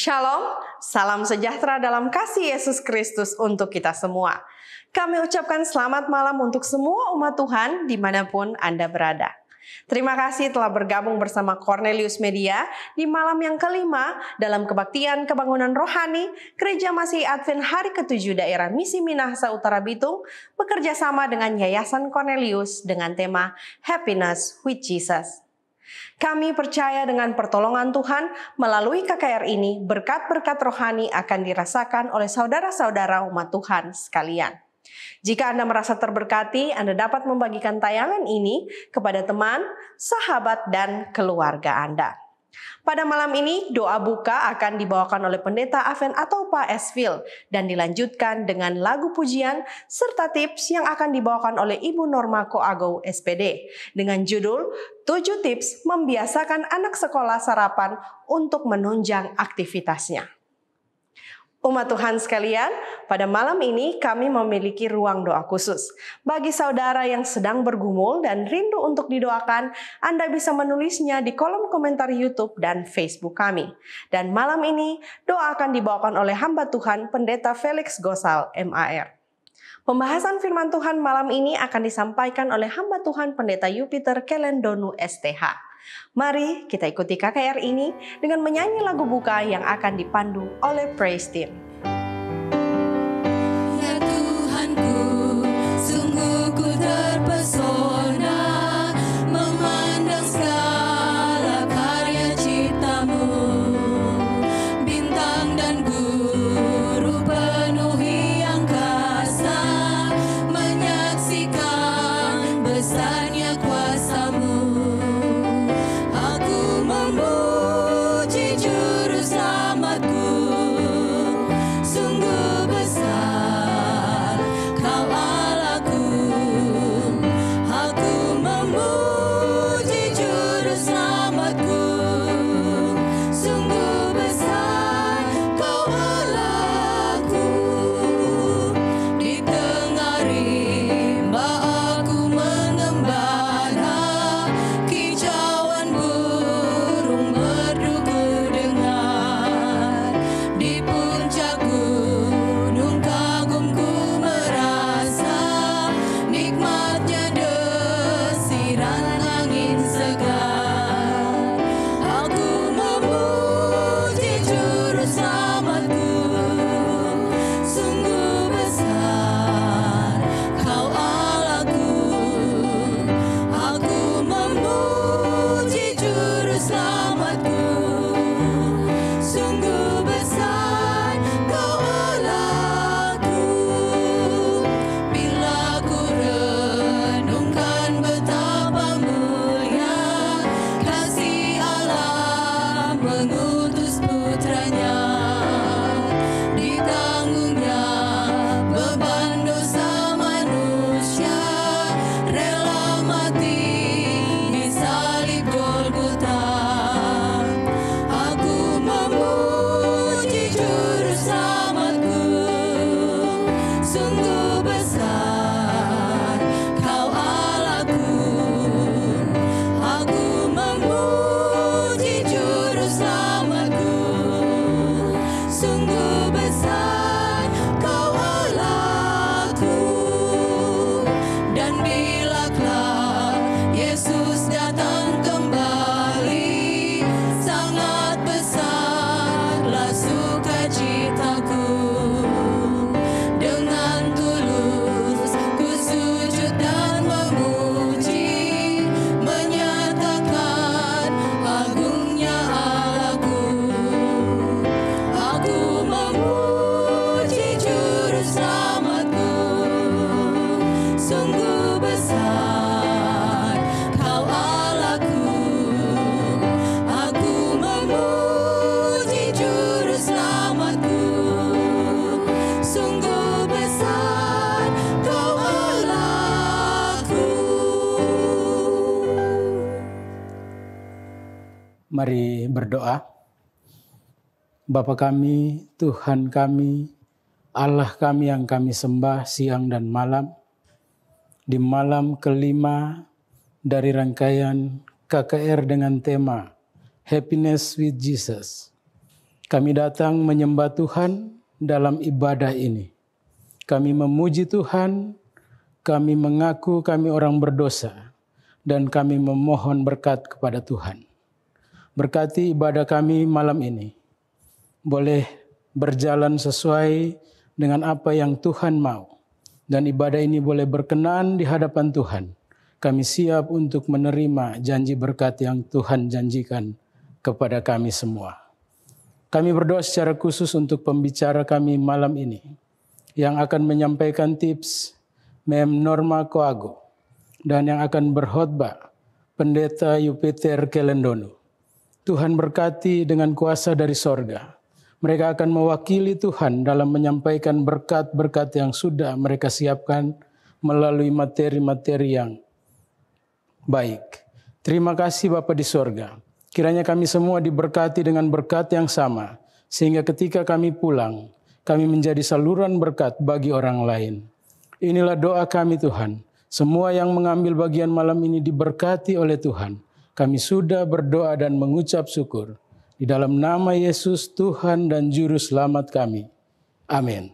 Shalom, salam sejahtera dalam kasih Yesus Kristus untuk kita semua. Kami ucapkan selamat malam untuk semua umat Tuhan dimanapun Anda berada. Terima kasih telah bergabung bersama Cornelius Media di malam yang kelima dalam kebaktian kebangunan rohani Gereja Masih Advent hari ketujuh daerah Misi Minahasa Utara Bitung bekerja sama dengan Yayasan Cornelius dengan tema Happiness with Jesus. Kami percaya dengan pertolongan Tuhan melalui KKR ini berkat-berkat rohani akan dirasakan oleh saudara-saudara umat Tuhan sekalian. Jika Anda merasa terberkati, Anda dapat membagikan tayangan ini kepada teman, sahabat, dan keluarga Anda. Pada malam ini, doa buka akan dibawakan oleh Pendeta Aven atau Pak Esfil dan dilanjutkan dengan lagu pujian serta tips yang akan dibawakan oleh Ibu Norma Koago SPD dengan judul 7 Tips Membiasakan Anak Sekolah Sarapan untuk Menunjang Aktivitasnya. Umat Tuhan sekalian, pada malam ini kami memiliki ruang doa khusus. Bagi saudara yang sedang bergumul dan rindu untuk didoakan, Anda bisa menulisnya di kolom komentar YouTube dan Facebook kami. Dan malam ini, doa akan dibawakan oleh hamba Tuhan Pendeta Felix Gosal, MAR. Pembahasan firman Tuhan malam ini akan disampaikan oleh hamba Tuhan Pendeta Yupiter Donu STH. Mari kita ikuti KKR ini dengan menyanyi lagu buka yang akan dipandu oleh Praise Team. Bapa kami, Tuhan kami, Allah kami yang kami sembah siang dan malam. Di malam kelima dari rangkaian KKR dengan tema Happiness with Jesus. Kami datang menyembah Tuhan dalam ibadah ini. Kami memuji Tuhan, kami mengaku kami orang berdosa, dan kami memohon berkat kepada Tuhan. Berkati ibadah kami malam ini boleh berjalan sesuai dengan apa yang Tuhan mau. Dan ibadah ini boleh berkenan di hadapan Tuhan. Kami siap untuk menerima janji berkat yang Tuhan janjikan kepada kami semua. Kami berdoa secara khusus untuk pembicara kami malam ini yang akan menyampaikan tips Mem Norma Koago dan yang akan berkhutbah Pendeta Yupiter Kelendono. Tuhan berkati dengan kuasa dari sorga. Mereka akan mewakili Tuhan dalam menyampaikan berkat-berkat yang sudah mereka siapkan melalui materi-materi yang baik. Terima kasih Bapa di sorga. Kiranya kami semua diberkati dengan berkat yang sama, sehingga ketika kami pulang, kami menjadi saluran berkat bagi orang lain. Inilah doa kami Tuhan. Semua yang mengambil bagian malam ini diberkati oleh Tuhan. Kami sudah berdoa dan mengucap syukur. Di dalam nama Yesus Tuhan dan Juru Selamat kami. Amin.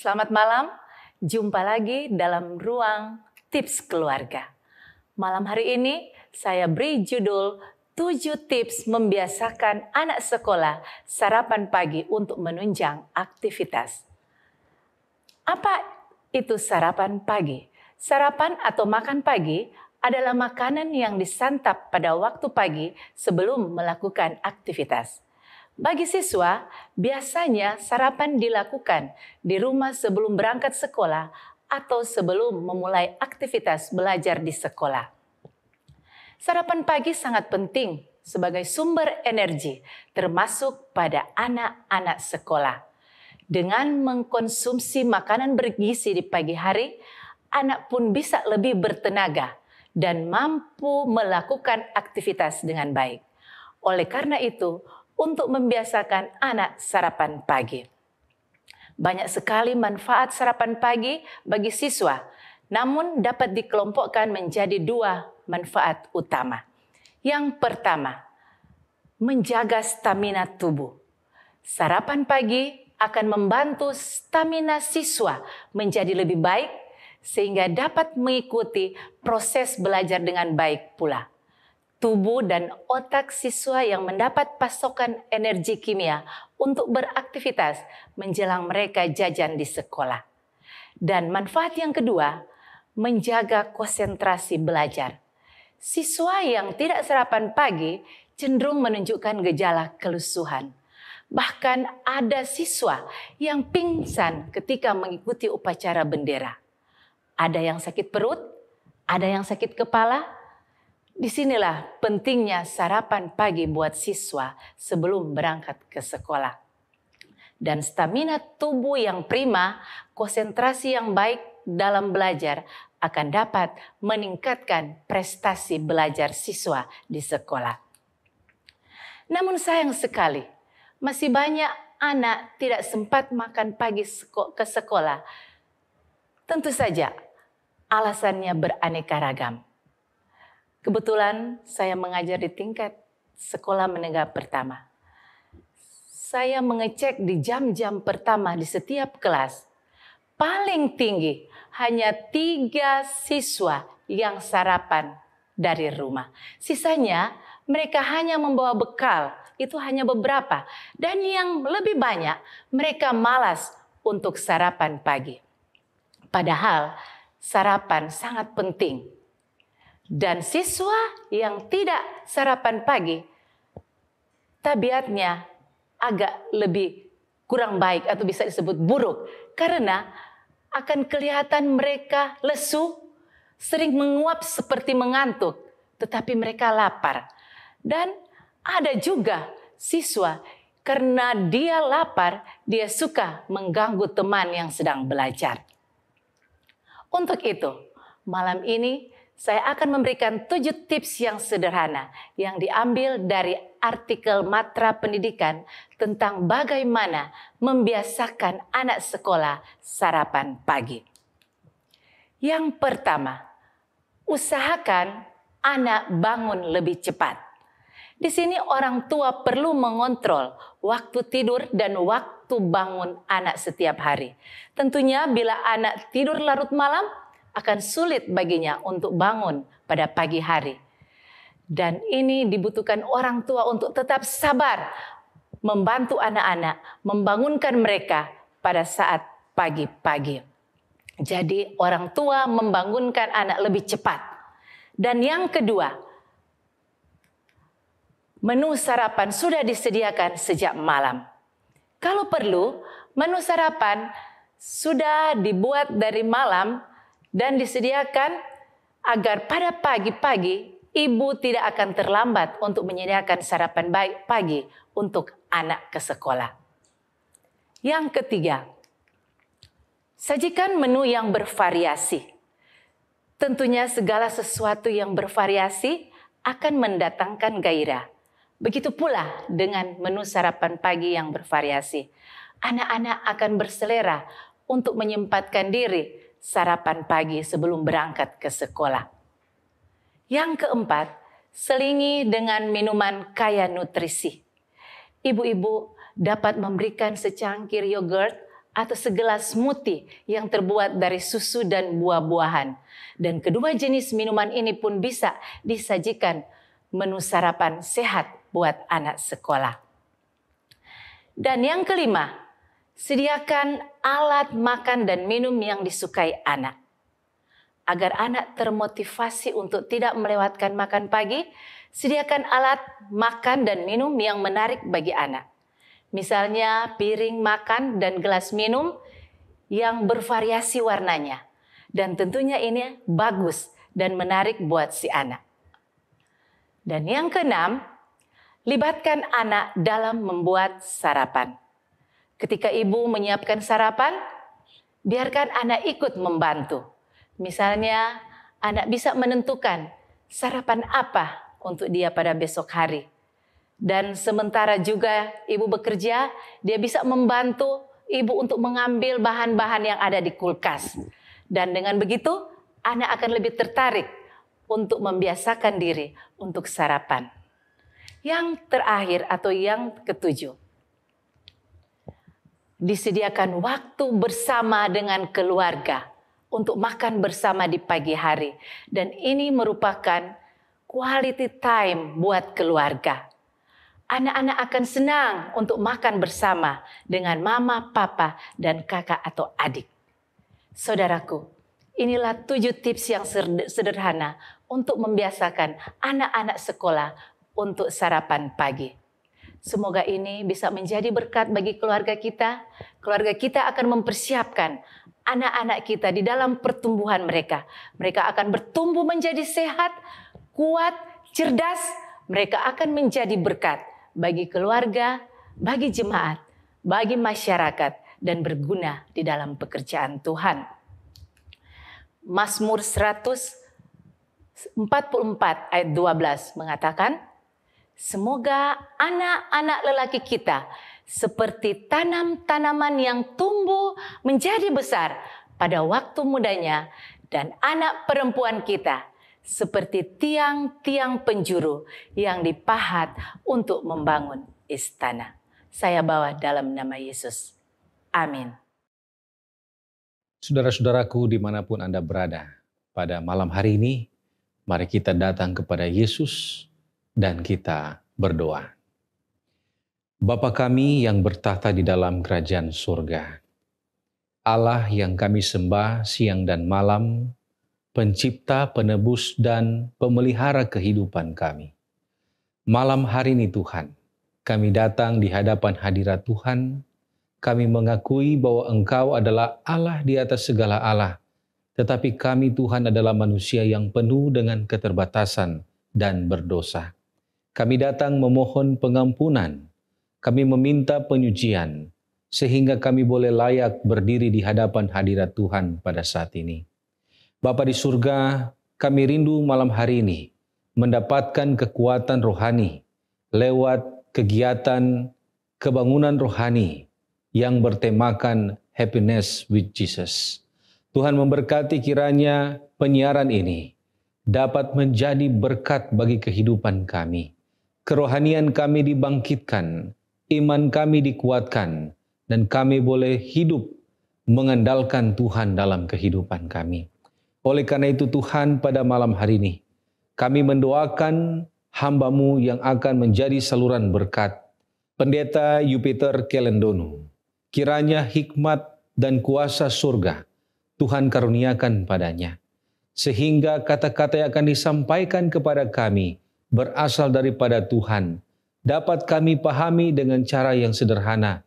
Selamat malam, jumpa lagi dalam ruang tips keluarga. Malam hari ini saya beri judul 7 tips membiasakan anak sekolah sarapan pagi untuk menunjang aktivitas. Apa itu sarapan pagi? Sarapan atau makan pagi adalah makanan yang disantap pada waktu pagi sebelum melakukan aktivitas. Bagi siswa, biasanya sarapan dilakukan di rumah sebelum berangkat sekolah atau sebelum memulai aktivitas belajar di sekolah. Sarapan pagi sangat penting sebagai sumber energi, termasuk pada anak-anak sekolah. Dengan mengkonsumsi makanan bergizi di pagi hari, anak pun bisa lebih bertenaga dan mampu melakukan aktivitas dengan baik. Oleh karena itu, untuk membiasakan anak sarapan pagi. Banyak sekali manfaat sarapan pagi bagi siswa, namun dapat dikelompokkan menjadi dua manfaat utama. Yang pertama, menjaga stamina tubuh. Sarapan pagi akan membantu stamina siswa menjadi lebih baik sehingga dapat mengikuti proses belajar dengan baik pula tubuh dan otak siswa yang mendapat pasokan energi kimia untuk beraktivitas menjelang mereka jajan di sekolah. Dan manfaat yang kedua, menjaga konsentrasi belajar. Siswa yang tidak sarapan pagi cenderung menunjukkan gejala kelusuhan. Bahkan ada siswa yang pingsan ketika mengikuti upacara bendera. Ada yang sakit perut, ada yang sakit kepala, Disinilah pentingnya sarapan pagi buat siswa sebelum berangkat ke sekolah. Dan stamina tubuh yang prima, konsentrasi yang baik dalam belajar akan dapat meningkatkan prestasi belajar siswa di sekolah. Namun sayang sekali, masih banyak anak tidak sempat makan pagi ke sekolah. Tentu saja alasannya beraneka ragam Kebetulan saya mengajar di tingkat sekolah menengah pertama. Saya mengecek di jam-jam pertama di setiap kelas. Paling tinggi hanya tiga siswa yang sarapan dari rumah. Sisanya mereka hanya membawa bekal, itu hanya beberapa. Dan yang lebih banyak mereka malas untuk sarapan pagi. Padahal sarapan sangat penting dan siswa yang tidak sarapan pagi, tabiatnya agak lebih kurang baik atau bisa disebut buruk. Karena akan kelihatan mereka lesu, sering menguap seperti mengantuk, tetapi mereka lapar. Dan ada juga siswa karena dia lapar, dia suka mengganggu teman yang sedang belajar. Untuk itu, malam ini saya akan memberikan tujuh tips yang sederhana yang diambil dari artikel Matra Pendidikan tentang bagaimana membiasakan anak sekolah sarapan pagi. Yang pertama, usahakan anak bangun lebih cepat. Di sini orang tua perlu mengontrol waktu tidur dan waktu bangun anak setiap hari. Tentunya bila anak tidur larut malam, akan sulit baginya untuk bangun pada pagi hari. Dan ini dibutuhkan orang tua untuk tetap sabar membantu anak-anak membangunkan mereka pada saat pagi-pagi. Jadi orang tua membangunkan anak lebih cepat. Dan yang kedua, menu sarapan sudah disediakan sejak malam. Kalau perlu, menu sarapan sudah dibuat dari malam dan disediakan agar pada pagi-pagi ibu tidak akan terlambat untuk menyediakan sarapan baik pagi untuk anak ke sekolah. Yang ketiga, sajikan menu yang bervariasi. Tentunya segala sesuatu yang bervariasi akan mendatangkan gairah. Begitu pula dengan menu sarapan pagi yang bervariasi. Anak-anak akan berselera untuk menyempatkan diri sarapan pagi sebelum berangkat ke sekolah. Yang keempat, selingi dengan minuman kaya nutrisi. Ibu-ibu dapat memberikan secangkir yogurt atau segelas smoothie yang terbuat dari susu dan buah-buahan. Dan kedua jenis minuman ini pun bisa disajikan menu sarapan sehat buat anak sekolah. Dan yang kelima, Sediakan alat makan dan minum yang disukai anak. Agar anak termotivasi untuk tidak melewatkan makan pagi, sediakan alat makan dan minum yang menarik bagi anak. Misalnya piring makan dan gelas minum yang bervariasi warnanya. Dan tentunya ini bagus dan menarik buat si anak. Dan yang keenam, libatkan anak dalam membuat sarapan. Ketika ibu menyiapkan sarapan, biarkan anak ikut membantu. Misalnya, anak bisa menentukan sarapan apa untuk dia pada besok hari. Dan sementara juga ibu bekerja, dia bisa membantu ibu untuk mengambil bahan-bahan yang ada di kulkas. Dan dengan begitu, anak akan lebih tertarik untuk membiasakan diri untuk sarapan. Yang terakhir atau yang ketujuh, disediakan waktu bersama dengan keluarga untuk makan bersama di pagi hari, dan ini merupakan quality time buat keluarga. Anak-anak akan senang untuk makan bersama dengan mama, papa, dan kakak atau adik. Saudaraku, inilah tujuh tips yang sederhana untuk membiasakan anak-anak sekolah untuk sarapan pagi. Semoga ini bisa menjadi berkat bagi keluarga kita. Keluarga kita akan mempersiapkan anak-anak kita di dalam pertumbuhan mereka. Mereka akan bertumbuh menjadi sehat, kuat, cerdas. Mereka akan menjadi berkat bagi keluarga, bagi jemaat, bagi masyarakat, dan berguna di dalam pekerjaan Tuhan. Mazmur 144 ayat 12 mengatakan, Semoga anak-anak lelaki kita seperti tanam-tanaman yang tumbuh menjadi besar pada waktu mudanya dan anak perempuan kita seperti tiang-tiang penjuru yang dipahat untuk membangun istana. Saya bawa dalam nama Yesus. Amin. Saudara-saudaraku dimanapun Anda berada, pada malam hari ini mari kita datang kepada Yesus dan kita berdoa. Bapa kami yang bertahta di dalam kerajaan surga, Allah yang kami sembah siang dan malam, pencipta, penebus, dan pemelihara kehidupan kami. Malam hari ini Tuhan, kami datang di hadapan hadirat Tuhan, kami mengakui bahwa Engkau adalah Allah di atas segala Allah, tetapi kami Tuhan adalah manusia yang penuh dengan keterbatasan dan berdosa. Kami datang memohon pengampunan. Kami meminta penyucian sehingga kami boleh layak berdiri di hadapan hadirat Tuhan pada saat ini. Bapa di surga, kami rindu malam hari ini mendapatkan kekuatan rohani lewat kegiatan kebangunan rohani yang bertemakan happiness with Jesus. Tuhan memberkati kiranya penyiaran ini dapat menjadi berkat bagi kehidupan kami kerohanian kami dibangkitkan, iman kami dikuatkan, dan kami boleh hidup mengandalkan Tuhan dalam kehidupan kami. Oleh karena itu Tuhan pada malam hari ini, kami mendoakan hambamu yang akan menjadi saluran berkat, Pendeta Jupiter Kelendono. Kiranya hikmat dan kuasa surga Tuhan karuniakan padanya. Sehingga kata-kata yang akan disampaikan kepada kami berasal daripada Tuhan. Dapat kami pahami dengan cara yang sederhana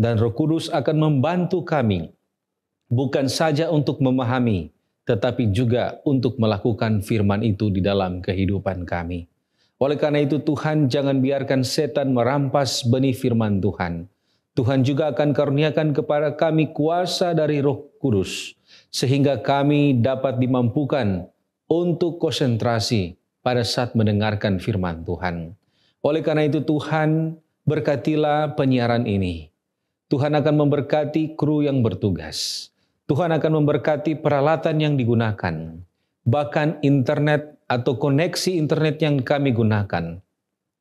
dan Roh Kudus akan membantu kami bukan saja untuk memahami tetapi juga untuk melakukan firman itu di dalam kehidupan kami. Oleh karena itu Tuhan jangan biarkan setan merampas benih firman Tuhan. Tuhan juga akan karuniakan kepada kami kuasa dari Roh Kudus sehingga kami dapat dimampukan untuk konsentrasi pada saat mendengarkan firman Tuhan. Oleh karena itu Tuhan berkatilah penyiaran ini. Tuhan akan memberkati kru yang bertugas. Tuhan akan memberkati peralatan yang digunakan. Bahkan internet atau koneksi internet yang kami gunakan.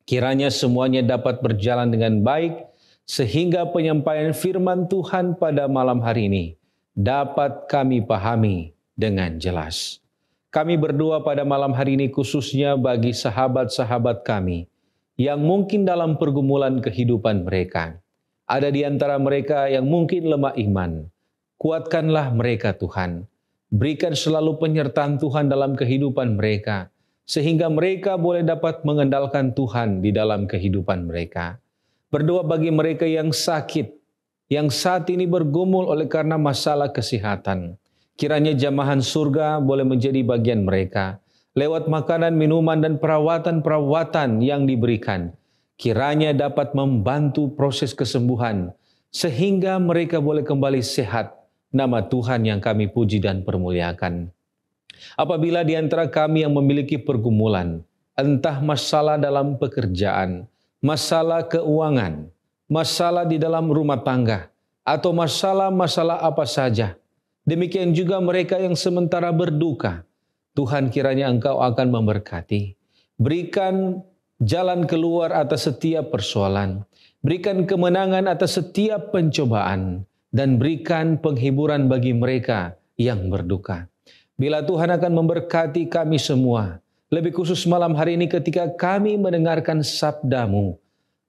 Kiranya semuanya dapat berjalan dengan baik sehingga penyampaian firman Tuhan pada malam hari ini dapat kami pahami dengan jelas. Kami berdoa pada malam hari ini khususnya bagi sahabat-sahabat kami yang mungkin dalam pergumulan kehidupan mereka. Ada di antara mereka yang mungkin lemah iman. Kuatkanlah mereka Tuhan. Berikan selalu penyertaan Tuhan dalam kehidupan mereka. Sehingga mereka boleh dapat mengandalkan Tuhan di dalam kehidupan mereka. Berdoa bagi mereka yang sakit, yang saat ini bergumul oleh karena masalah kesehatan Kiranya jamahan surga boleh menjadi bagian mereka. Lewat makanan, minuman, dan perawatan-perawatan yang diberikan, kiranya dapat membantu proses kesembuhan, sehingga mereka boleh kembali sehat. Nama Tuhan yang kami puji dan permuliakan. Apabila di antara kami yang memiliki pergumulan, entah masalah dalam pekerjaan, masalah keuangan, masalah di dalam rumah tangga, atau masalah-masalah apa saja – Demikian juga mereka yang sementara berduka, Tuhan kiranya Engkau akan memberkati. Berikan jalan keluar atas setiap persoalan, berikan kemenangan atas setiap pencobaan, dan berikan penghiburan bagi mereka yang berduka. Bila Tuhan akan memberkati kami semua, lebih khusus malam hari ini ketika kami mendengarkan sabdamu,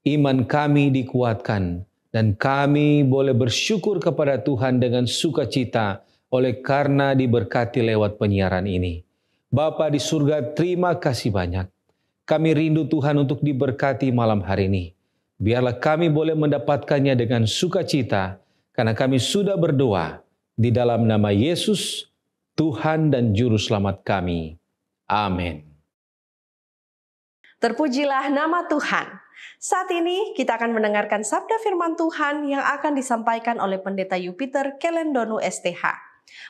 iman kami dikuatkan, dan kami boleh bersyukur kepada Tuhan dengan sukacita oleh karena diberkati lewat penyiaran ini. Bapa di surga terima kasih banyak. Kami rindu Tuhan untuk diberkati malam hari ini. Biarlah kami boleh mendapatkannya dengan sukacita karena kami sudah berdoa di dalam nama Yesus Tuhan dan Juru Selamat kami. Amin. Terpujilah nama Tuhan. Saat ini kita akan mendengarkan sabda firman Tuhan yang akan disampaikan oleh Pendeta Yupiter Kelendonu STH.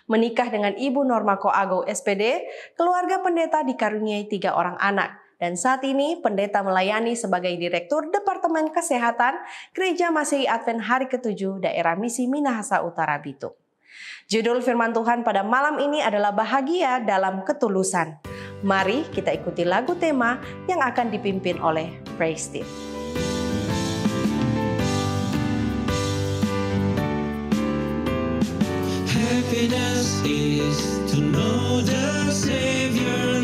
Menikah dengan Ibu Norma Koago SPD, keluarga pendeta dikaruniai tiga orang anak. Dan saat ini pendeta melayani sebagai Direktur Departemen Kesehatan Gereja Masehi Advent Hari ke-7 Daerah Misi Minahasa Utara Bitung. Judul firman Tuhan pada malam ini adalah bahagia dalam ketulusan. Mari kita ikuti lagu tema yang akan dipimpin oleh Praise Team. Happiness is to know the Savior.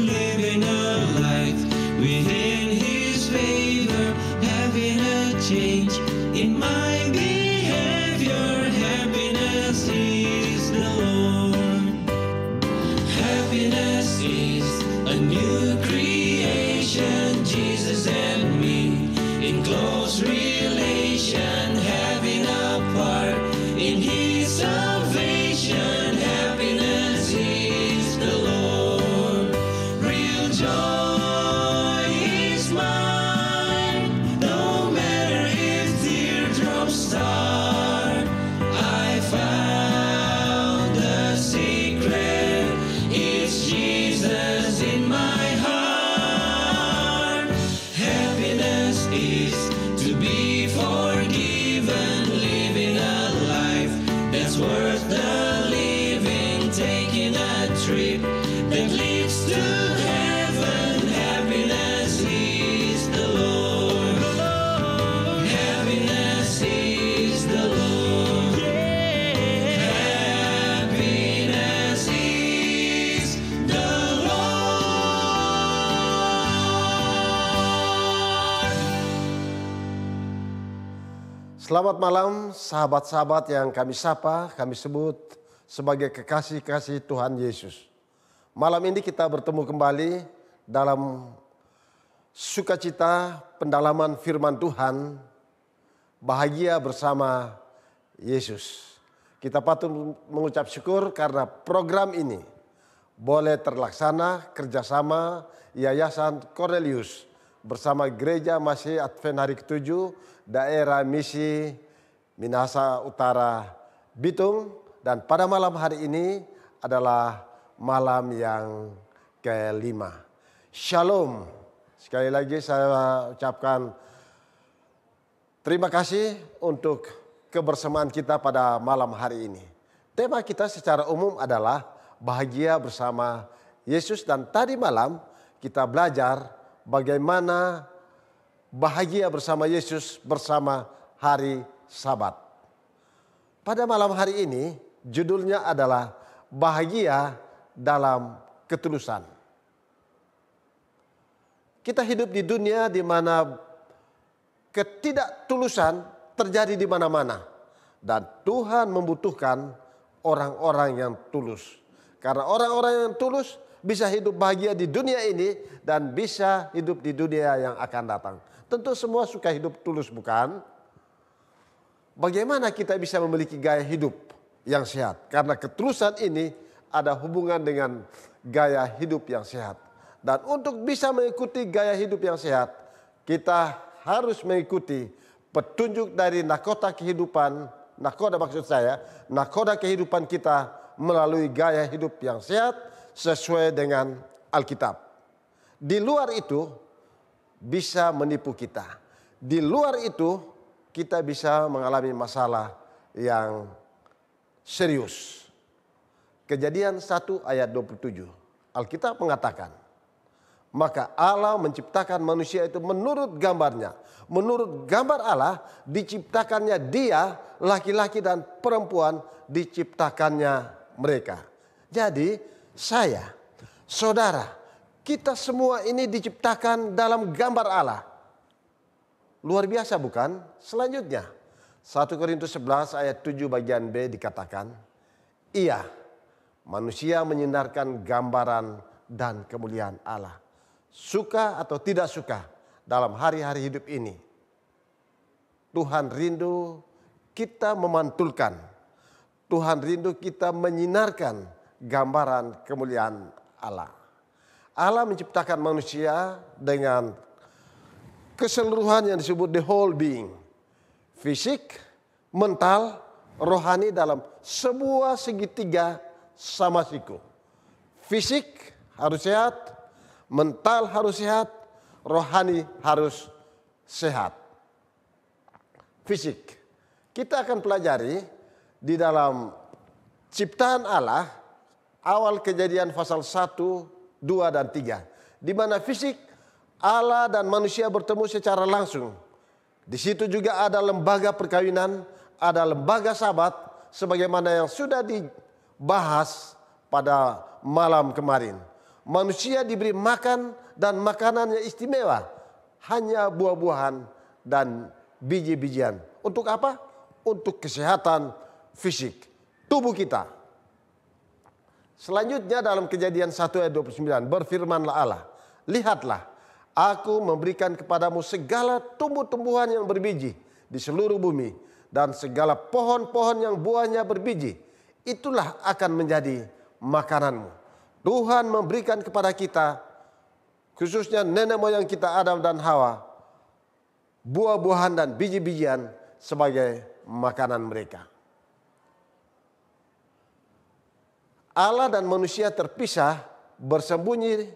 Selamat malam sahabat-sahabat yang kami sapa, kami sebut sebagai kekasih-kasih Tuhan Yesus. Malam ini kita bertemu kembali dalam sukacita pendalaman firman Tuhan, bahagia bersama Yesus. Kita patut mengucap syukur karena program ini boleh terlaksana kerjasama Yayasan Cornelius bersama Gereja Masih Advent hari ketujuh daerah misi Minahasa Utara Bitung dan pada malam hari ini adalah malam yang kelima. Shalom. Sekali lagi saya ucapkan terima kasih untuk kebersamaan kita pada malam hari ini. Tema kita secara umum adalah bahagia bersama Yesus dan tadi malam kita belajar bagaimana bahagia bersama Yesus bersama hari Sabat. Pada malam hari ini judulnya adalah bahagia dalam ketulusan. Kita hidup di dunia di mana ketidaktulusan terjadi di mana-mana dan Tuhan membutuhkan orang-orang yang tulus. Karena orang-orang yang tulus bisa hidup bahagia di dunia ini dan bisa hidup di dunia yang akan datang. Tentu semua suka hidup tulus bukan? Bagaimana kita bisa memiliki gaya hidup yang sehat? Karena ketulusan ini ada hubungan dengan gaya hidup yang sehat. Dan untuk bisa mengikuti gaya hidup yang sehat, kita harus mengikuti petunjuk dari nakota kehidupan, nakoda maksud saya, nakoda kehidupan kita melalui gaya hidup yang sehat sesuai dengan Alkitab. Di luar itu bisa menipu kita. Di luar itu kita bisa mengalami masalah yang serius. Kejadian 1 ayat 27. Alkitab mengatakan, maka Allah menciptakan manusia itu menurut gambarnya. Menurut gambar Allah diciptakannya dia, laki-laki dan perempuan diciptakannya mereka. Jadi saya, saudara, kita semua ini diciptakan dalam gambar Allah. Luar biasa bukan? Selanjutnya, 1 Korintus 11 ayat 7 bagian B dikatakan, Iya, manusia menyinarkan gambaran dan kemuliaan Allah. Suka atau tidak suka dalam hari-hari hidup ini. Tuhan rindu kita memantulkan. Tuhan rindu kita menyinarkan gambaran kemuliaan Allah. Allah menciptakan manusia dengan keseluruhan yang disebut the whole being. Fisik, mental, rohani dalam sebuah segitiga sama siku. Fisik harus sehat, mental harus sehat, rohani harus sehat. Fisik. Kita akan pelajari di dalam ciptaan Allah awal kejadian pasal 1, 2 dan 3. Di mana fisik Allah dan manusia bertemu secara langsung. Di situ juga ada lembaga perkawinan, ada lembaga sahabat, sebagaimana yang sudah dibahas pada malam kemarin. Manusia diberi makan dan makanannya istimewa, hanya buah-buahan dan biji-bijian. Untuk apa? Untuk kesehatan fisik tubuh kita. Selanjutnya dalam kejadian 1 ayat 29 berfirmanlah Allah. Lihatlah aku memberikan kepadamu segala tumbuh-tumbuhan yang berbiji di seluruh bumi. Dan segala pohon-pohon yang buahnya berbiji. Itulah akan menjadi makananmu. Tuhan memberikan kepada kita khususnya nenek moyang kita Adam dan Hawa buah-buahan dan biji-bijian sebagai makanan mereka. Allah dan manusia terpisah, bersembunyi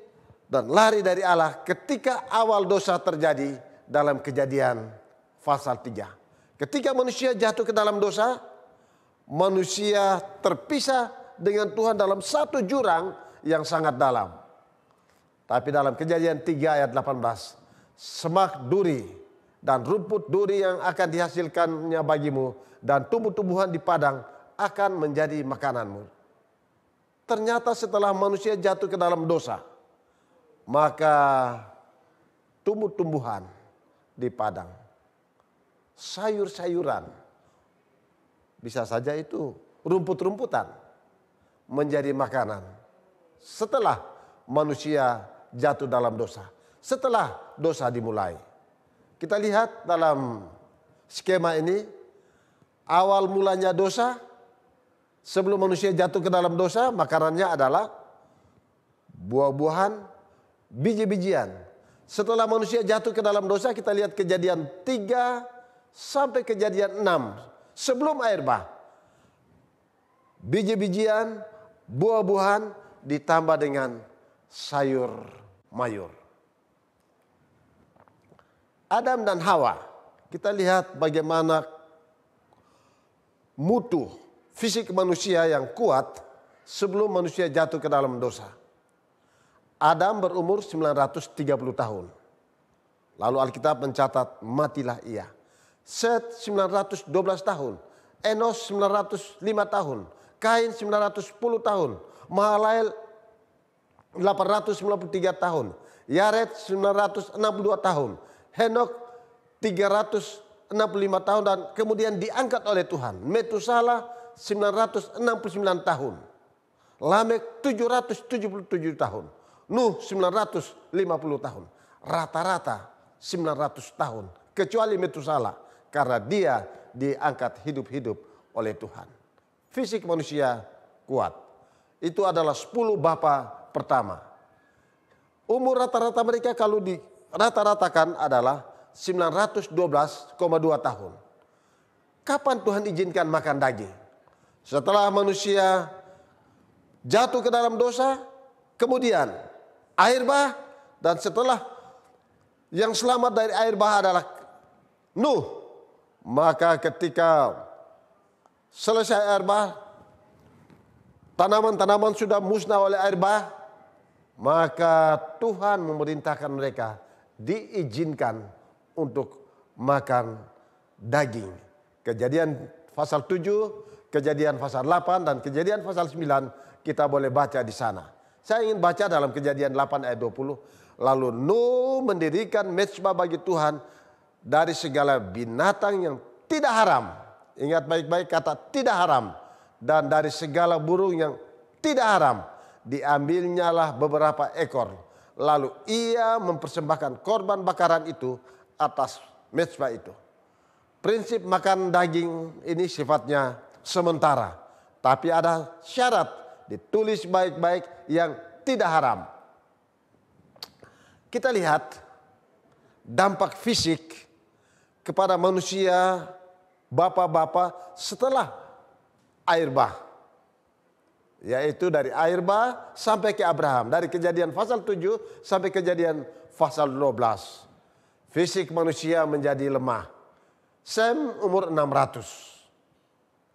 dan lari dari Allah ketika awal dosa terjadi dalam kejadian pasal 3. Ketika manusia jatuh ke dalam dosa, manusia terpisah dengan Tuhan dalam satu jurang yang sangat dalam. Tapi dalam kejadian 3 ayat 18, semak duri dan rumput duri yang akan dihasilkannya bagimu dan tumbuh-tumbuhan di padang akan menjadi makananmu. Ternyata setelah manusia jatuh ke dalam dosa, maka tumbuh-tumbuhan di padang, sayur-sayuran, bisa saja itu rumput-rumputan menjadi makanan. Setelah manusia jatuh dalam dosa, setelah dosa dimulai. Kita lihat dalam skema ini, awal mulanya dosa, sebelum manusia jatuh ke dalam dosa, makanannya adalah buah-buahan, biji-bijian. Setelah manusia jatuh ke dalam dosa, kita lihat kejadian 3 sampai kejadian 6. Sebelum air bah. Biji-bijian, buah-buahan ditambah dengan sayur mayur. Adam dan Hawa, kita lihat bagaimana mutu fisik manusia yang kuat sebelum manusia jatuh ke dalam dosa. Adam berumur 930 tahun. Lalu Alkitab mencatat matilah ia. Set 912 tahun. Enos 905 tahun. Kain 910 tahun. Mahalail 893 tahun. Yaret 962 tahun. Henok 365 tahun dan kemudian diangkat oleh Tuhan. Metusalah 969 tahun. Lamek 777 tahun. Nuh 950 tahun. Rata-rata 900 tahun. Kecuali Metusala. Karena dia diangkat hidup-hidup oleh Tuhan. Fisik manusia kuat. Itu adalah 10 bapa pertama. Umur rata-rata mereka kalau di rata-ratakan adalah 912,2 tahun. Kapan Tuhan izinkan makan daging? Setelah manusia jatuh ke dalam dosa, kemudian air bah dan setelah yang selamat dari air bah adalah Nuh. Maka ketika selesai air bah, tanaman-tanaman sudah musnah oleh air bah, maka Tuhan memerintahkan mereka diizinkan untuk makan daging. Kejadian pasal 7 Kejadian pasal 8 dan kejadian pasal 9 kita boleh baca di sana. Saya ingin baca dalam kejadian 8 ayat 20. Lalu Nuh mendirikan mezbah bagi Tuhan dari segala binatang yang tidak haram. Ingat baik-baik kata tidak haram. Dan dari segala burung yang tidak haram. Diambilnyalah beberapa ekor. Lalu ia mempersembahkan korban bakaran itu atas mezbah itu. Prinsip makan daging ini sifatnya sementara. Tapi ada syarat ditulis baik-baik yang tidak haram. Kita lihat dampak fisik kepada manusia bapak-bapak setelah air bah. Yaitu dari air bah sampai ke Abraham. Dari kejadian pasal 7 sampai kejadian pasal 12. Fisik manusia menjadi lemah. Sem umur 600.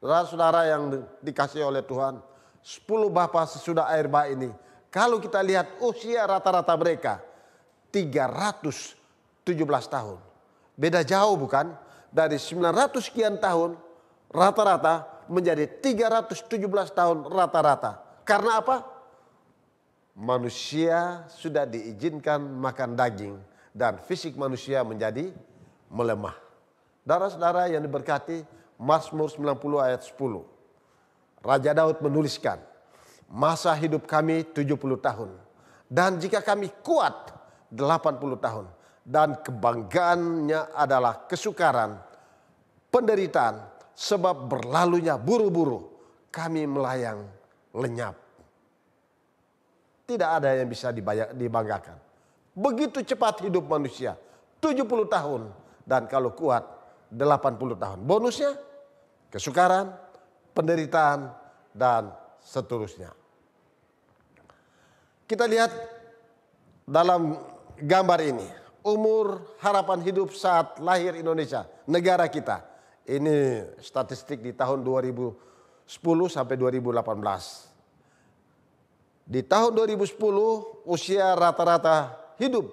Saudara-saudara yang dikasih oleh Tuhan, sepuluh bapak sesudah air bah ini, kalau kita lihat usia rata-rata mereka 317 tahun. Beda jauh bukan? Dari 900 sekian tahun rata-rata menjadi 317 tahun rata-rata. Karena apa? Manusia sudah diizinkan makan daging dan fisik manusia menjadi melemah. Darah saudara yang diberkati, Mazmur 90 ayat 10. Raja Daud menuliskan, masa hidup kami 70 tahun. Dan jika kami kuat 80 tahun. Dan kebanggaannya adalah kesukaran, penderitaan, sebab berlalunya buru-buru. Kami melayang lenyap. Tidak ada yang bisa dibanggakan. Begitu cepat hidup manusia, 70 tahun. Dan kalau kuat, 80 tahun. Bonusnya kesukaran, penderitaan, dan seterusnya. Kita lihat dalam gambar ini, umur harapan hidup saat lahir Indonesia, negara kita. Ini statistik di tahun 2010 sampai 2018. Di tahun 2010 usia rata-rata hidup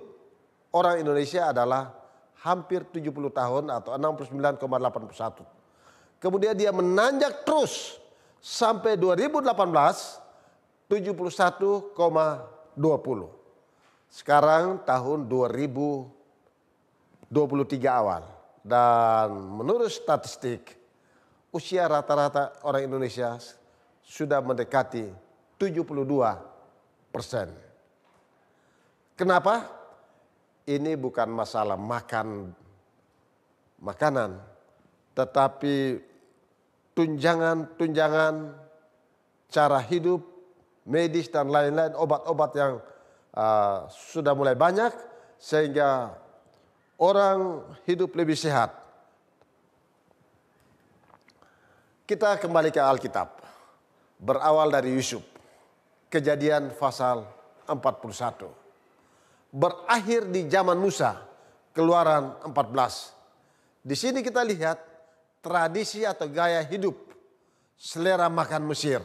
orang Indonesia adalah hampir 70 tahun atau 69,81 Kemudian dia menanjak terus sampai 2018 71,20. Sekarang tahun 2023 awal. Dan menurut statistik usia rata-rata orang Indonesia sudah mendekati 72 persen. Kenapa? Ini bukan masalah makan makanan, tetapi tunjangan-tunjangan cara hidup, medis dan lain-lain, obat-obat yang uh, sudah mulai banyak sehingga orang hidup lebih sehat. Kita kembali ke Alkitab. Berawal dari Yusuf. Kejadian pasal 41. Berakhir di zaman Musa, Keluaran 14. Di sini kita lihat tradisi atau gaya hidup selera makan Mesir.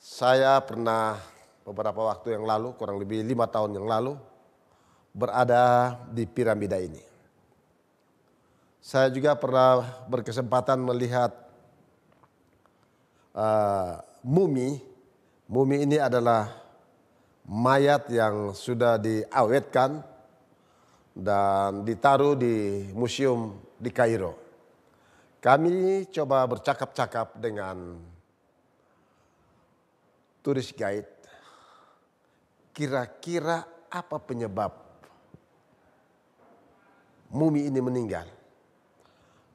Saya pernah beberapa waktu yang lalu, kurang lebih lima tahun yang lalu, berada di piramida ini. Saya juga pernah berkesempatan melihat uh, mumi. Mumi ini adalah mayat yang sudah diawetkan dan ditaruh di museum di Kairo. Kami coba bercakap-cakap dengan turis guide. Kira-kira apa penyebab mumi ini meninggal?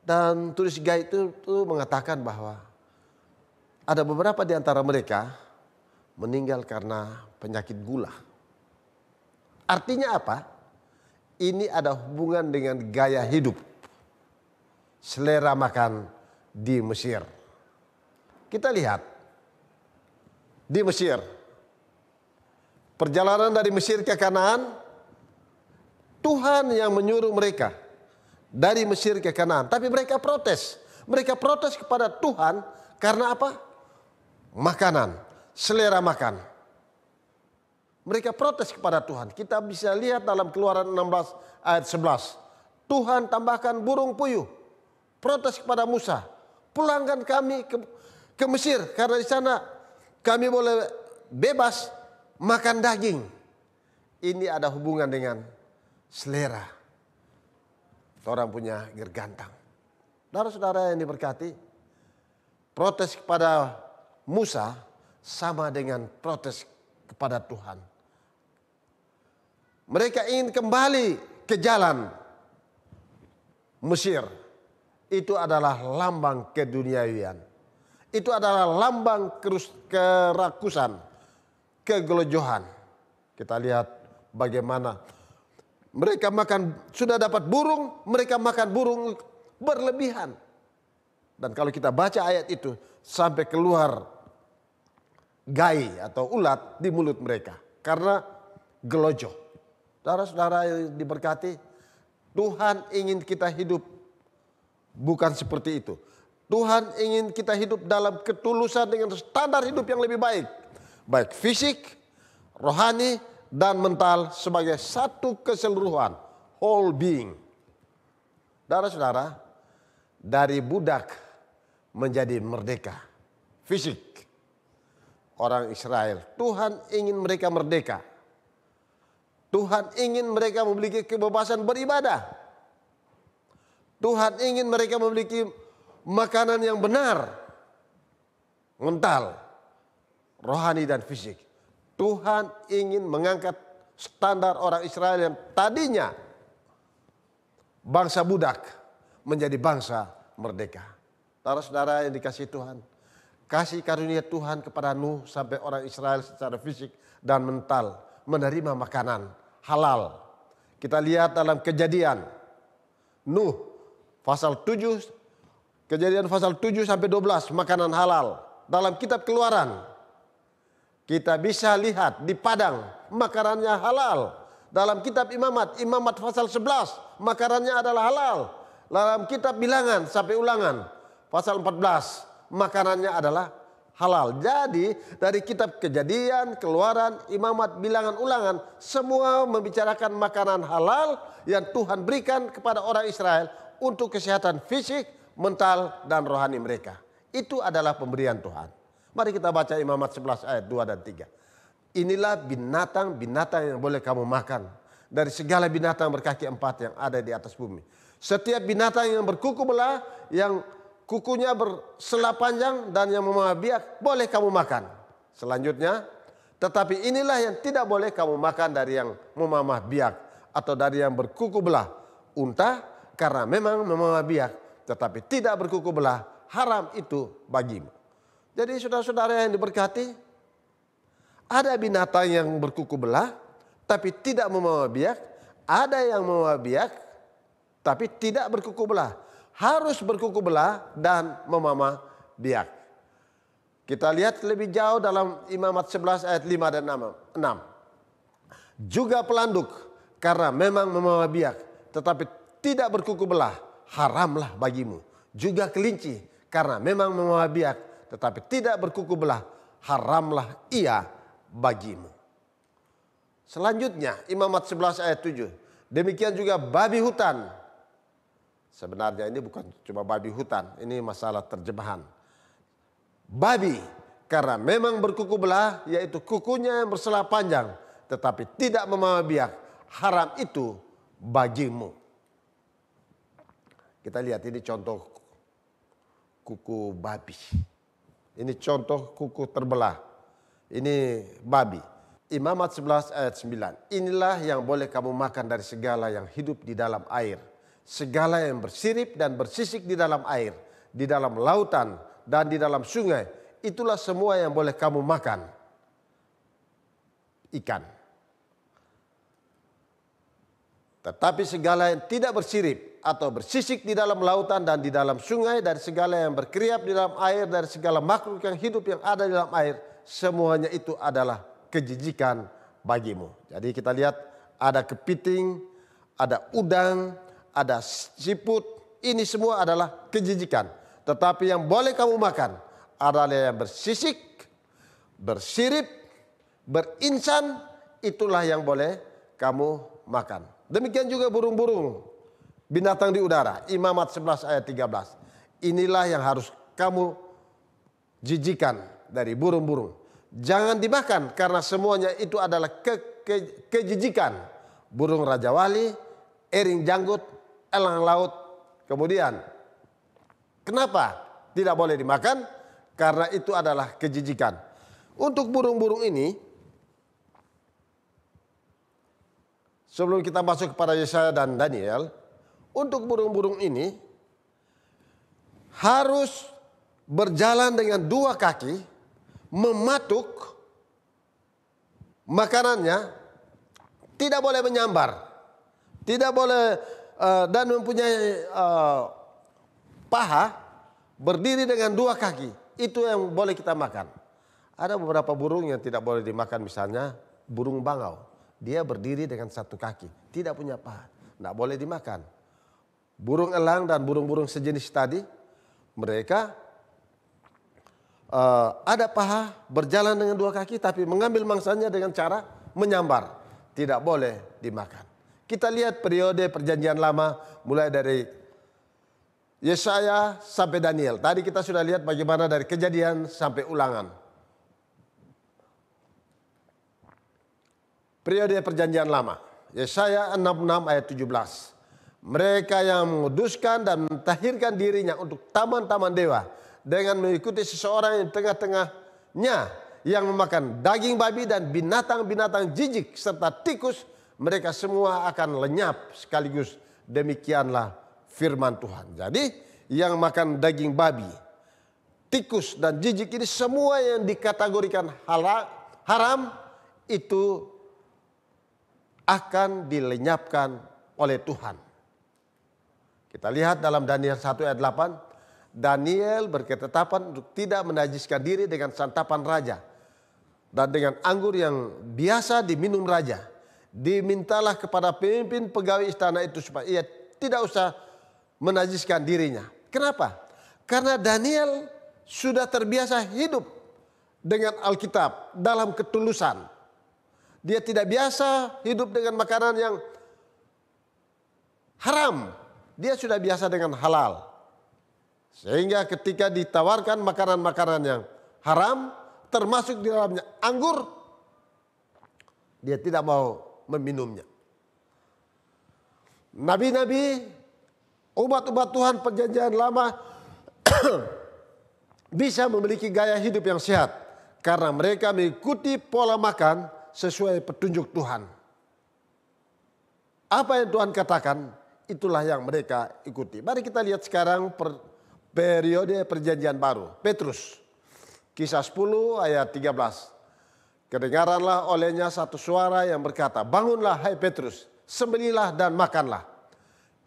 Dan turis guide itu, itu mengatakan bahwa ada beberapa di antara mereka meninggal karena penyakit gula. Artinya apa? Ini ada hubungan dengan gaya hidup selera makan di Mesir. Kita lihat di Mesir. Perjalanan dari Mesir ke Kanaan, Tuhan yang menyuruh mereka dari Mesir ke Kanaan, tapi mereka protes. Mereka protes kepada Tuhan karena apa? Makanan, selera makan. Mereka protes kepada Tuhan. Kita bisa lihat dalam Keluaran 16 ayat 11. Tuhan tambahkan burung puyuh protes kepada Musa, pulangkan kami ke, ke Mesir karena di sana kami boleh bebas makan daging. Ini ada hubungan dengan selera. Orang punya gergantang. Saudara-saudara yang diberkati, protes kepada Musa sama dengan protes kepada Tuhan. Mereka ingin kembali ke jalan Mesir itu adalah lambang keduniawian. Itu adalah lambang kerus, kerakusan, kegelojohan. Kita lihat bagaimana mereka makan sudah dapat burung, mereka makan burung berlebihan. Dan kalau kita baca ayat itu sampai keluar gai atau ulat di mulut mereka karena gelojoh. Saudara-saudara yang diberkati, Tuhan ingin kita hidup Bukan seperti itu. Tuhan ingin kita hidup dalam ketulusan dengan standar hidup yang lebih baik. Baik fisik, rohani, dan mental sebagai satu keseluruhan. Whole being. Saudara-saudara, dari budak menjadi merdeka. Fisik. Orang Israel. Tuhan ingin mereka merdeka. Tuhan ingin mereka memiliki kebebasan beribadah. Tuhan ingin mereka memiliki makanan yang benar. Mental, rohani dan fisik. Tuhan ingin mengangkat standar orang Israel yang tadinya bangsa budak menjadi bangsa merdeka. Saudara-saudara yang dikasih Tuhan, kasih karunia Tuhan kepada Nuh sampai orang Israel secara fisik dan mental menerima makanan halal. Kita lihat dalam kejadian Nuh Pasal 7, kejadian pasal 7 sampai 12, makanan halal. Dalam kitab keluaran, kita bisa lihat di Padang, makanannya halal. Dalam kitab imamat, imamat pasal 11, makanannya adalah halal. Dalam kitab bilangan sampai ulangan, pasal 14, makanannya adalah halal. Jadi dari kitab kejadian, keluaran, imamat, bilangan, ulangan. Semua membicarakan makanan halal yang Tuhan berikan kepada orang Israel untuk kesehatan fisik, mental, dan rohani mereka. Itu adalah pemberian Tuhan. Mari kita baca Imamat 11 ayat 2 dan 3. Inilah binatang-binatang yang boleh kamu makan. Dari segala binatang berkaki empat yang ada di atas bumi. Setiap binatang yang berkuku belah, yang kukunya berselap panjang dan yang membawa biak, boleh kamu makan. Selanjutnya, tetapi inilah yang tidak boleh kamu makan dari yang memamah biak atau dari yang berkuku belah. Unta, karena memang membawa biak tetapi tidak berkuku belah haram itu bagimu. Jadi saudara-saudara yang diberkati, ada binatang yang berkuku belah tapi tidak membawa biak, ada yang membawa biak tapi tidak berkuku belah. Harus berkuku belah dan memamah biak. Kita lihat lebih jauh dalam Imamat 11 ayat 5 dan 6. Juga pelanduk karena memang membawa biak tetapi tidak berkuku belah, haramlah bagimu. Juga kelinci, karena memang biak, tetapi tidak berkuku belah, haramlah ia bagimu. Selanjutnya, Imamat 11 ayat 7. Demikian juga babi hutan. Sebenarnya ini bukan cuma babi hutan, ini masalah terjemahan. Babi, karena memang berkuku belah, yaitu kukunya yang berselah panjang, tetapi tidak biak, haram itu bagimu. Kita lihat ini contoh kuku babi. Ini contoh kuku terbelah. Ini babi. Imamat 11 ayat 9. Inilah yang boleh kamu makan dari segala yang hidup di dalam air. Segala yang bersirip dan bersisik di dalam air. Di dalam lautan dan di dalam sungai. Itulah semua yang boleh kamu makan. Ikan. Tetapi segala yang tidak bersirip atau bersisik di dalam lautan dan di dalam sungai dari segala yang berkeriap di dalam air dari segala makhluk yang hidup yang ada di dalam air semuanya itu adalah kejijikan bagimu. Jadi kita lihat ada kepiting, ada udang, ada siput, ini semua adalah kejijikan. Tetapi yang boleh kamu makan adalah yang bersisik, bersirip, berinsan, itulah yang boleh kamu makan. Demikian juga burung-burung binatang di udara. Imamat 11 ayat 13. Inilah yang harus kamu jijikan dari burung-burung. Jangan dimakan karena semuanya itu adalah ke, ke, kejijikan. Burung Raja Wali, ering janggut, elang laut. Kemudian, kenapa tidak boleh dimakan? Karena itu adalah kejijikan. Untuk burung-burung ini, sebelum kita masuk kepada Yesaya dan Daniel, untuk burung-burung ini harus berjalan dengan dua kaki, mematuk makanannya, tidak boleh menyambar, tidak boleh uh, dan mempunyai uh, paha berdiri dengan dua kaki. Itu yang boleh kita makan. Ada beberapa burung yang tidak boleh dimakan misalnya burung bangau. Dia berdiri dengan satu kaki, tidak punya paha, tidak boleh dimakan burung elang dan burung-burung sejenis tadi, mereka uh, ada paha berjalan dengan dua kaki tapi mengambil mangsanya dengan cara menyambar. Tidak boleh dimakan. Kita lihat periode perjanjian lama mulai dari Yesaya sampai Daniel. Tadi kita sudah lihat bagaimana dari kejadian sampai ulangan. Periode perjanjian lama. Yesaya 66 ayat 17. Mereka yang menguduskan dan mentahirkan dirinya untuk taman-taman dewa dengan mengikuti seseorang yang tengah-tengahnya yang memakan daging babi dan binatang-binatang jijik serta tikus, mereka semua akan lenyap sekaligus. Demikianlah firman Tuhan. Jadi yang makan daging babi, tikus dan jijik ini semua yang dikategorikan halal, haram itu akan dilenyapkan oleh Tuhan. Kita lihat dalam Daniel 1 ayat 8, Daniel berketetapan untuk tidak menajiskan diri dengan santapan raja dan dengan anggur yang biasa diminum raja. Dimintalah kepada pemimpin pegawai istana itu supaya ia tidak usah menajiskan dirinya. Kenapa? Karena Daniel sudah terbiasa hidup dengan Alkitab dalam ketulusan. Dia tidak biasa hidup dengan makanan yang haram dia sudah biasa dengan halal. Sehingga ketika ditawarkan makanan-makanan yang haram, termasuk di dalamnya anggur, dia tidak mau meminumnya. Nabi-nabi, umat-umat Tuhan perjanjian lama bisa memiliki gaya hidup yang sehat karena mereka mengikuti pola makan sesuai petunjuk Tuhan. Apa yang Tuhan katakan itulah yang mereka ikuti. Mari kita lihat sekarang per, periode perjanjian baru. Petrus, kisah 10 ayat 13. Kedengaranlah olehnya satu suara yang berkata, Bangunlah hai Petrus, sembelilah dan makanlah.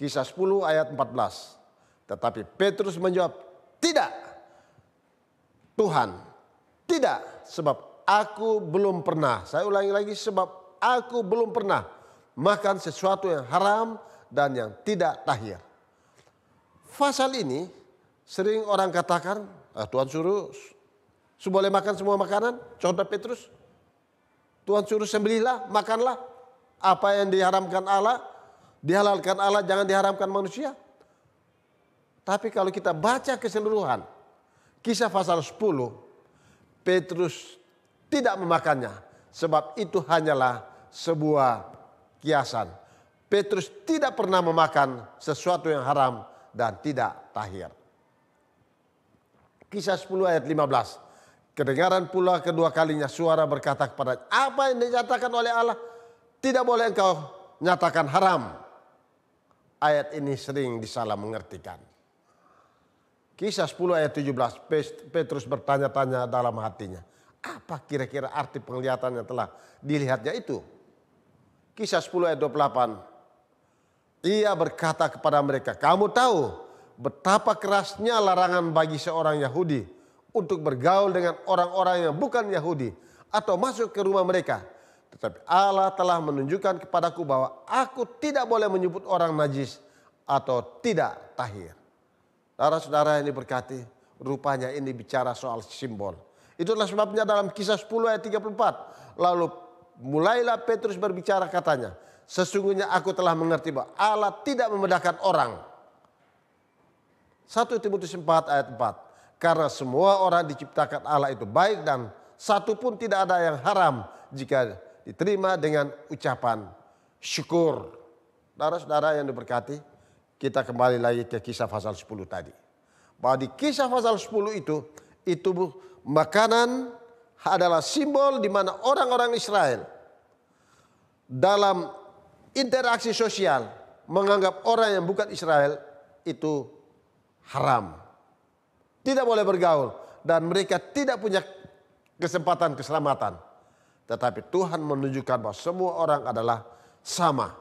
Kisah 10 ayat 14. Tetapi Petrus menjawab, tidak. Tuhan, tidak. Sebab aku belum pernah. Saya ulangi lagi, sebab aku belum pernah makan sesuatu yang haram dan yang tidak tahir. Fasal ini sering orang katakan, ah, Tuhan suruh seboleh boleh makan semua makanan, contoh Petrus. Tuhan suruh sembelihlah, makanlah. Apa yang diharamkan Allah, dihalalkan Allah, jangan diharamkan manusia. Tapi kalau kita baca keseluruhan, kisah pasal 10, Petrus tidak memakannya. Sebab itu hanyalah sebuah kiasan. Petrus tidak pernah memakan sesuatu yang haram dan tidak tahir. Kisah 10 ayat 15. Kedengaran pula kedua kalinya suara berkata kepada apa yang dinyatakan oleh Allah tidak boleh engkau nyatakan haram. Ayat ini sering disalah mengertikan. Kisah 10 ayat 17 Petrus bertanya-tanya dalam hatinya. Apa kira-kira arti penglihatan yang telah dilihatnya itu? Kisah 10 ayat 28 ia berkata kepada mereka, kamu tahu betapa kerasnya larangan bagi seorang Yahudi untuk bergaul dengan orang-orang yang bukan Yahudi atau masuk ke rumah mereka. Tetapi Allah telah menunjukkan kepadaku bahwa aku tidak boleh menyebut orang najis atau tidak tahir. Saudara-saudara ini berkati, rupanya ini bicara soal simbol. Itulah sebabnya dalam kisah 10 ayat 34. Lalu mulailah Petrus berbicara katanya, Sesungguhnya aku telah mengerti bahwa Allah tidak membedakan orang. 1 Timotius 4 ayat 4. Karena semua orang diciptakan Allah itu baik dan satu pun tidak ada yang haram jika diterima dengan ucapan syukur. Saudara-saudara yang diberkati, kita kembali lagi ke kisah pasal 10 tadi. Bahwa di kisah pasal 10 itu, itu makanan adalah simbol di mana orang-orang Israel dalam interaksi sosial menganggap orang yang bukan Israel itu haram. Tidak boleh bergaul dan mereka tidak punya kesempatan keselamatan. Tetapi Tuhan menunjukkan bahwa semua orang adalah sama.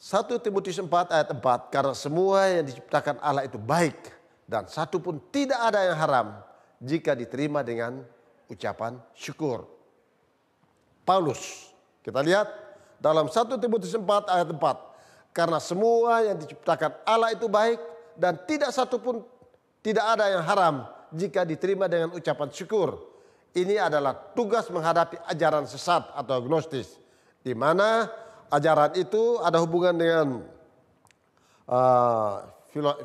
1 Timotius 4 ayat 4 karena semua yang diciptakan Allah itu baik dan satu pun tidak ada yang haram jika diterima dengan ucapan syukur. Paulus. Kita lihat dalam 1 Timotius 4 ayat 4. Karena semua yang diciptakan Allah itu baik dan tidak satu pun tidak ada yang haram jika diterima dengan ucapan syukur. Ini adalah tugas menghadapi ajaran sesat atau agnostis. Di mana ajaran itu ada hubungan dengan uh,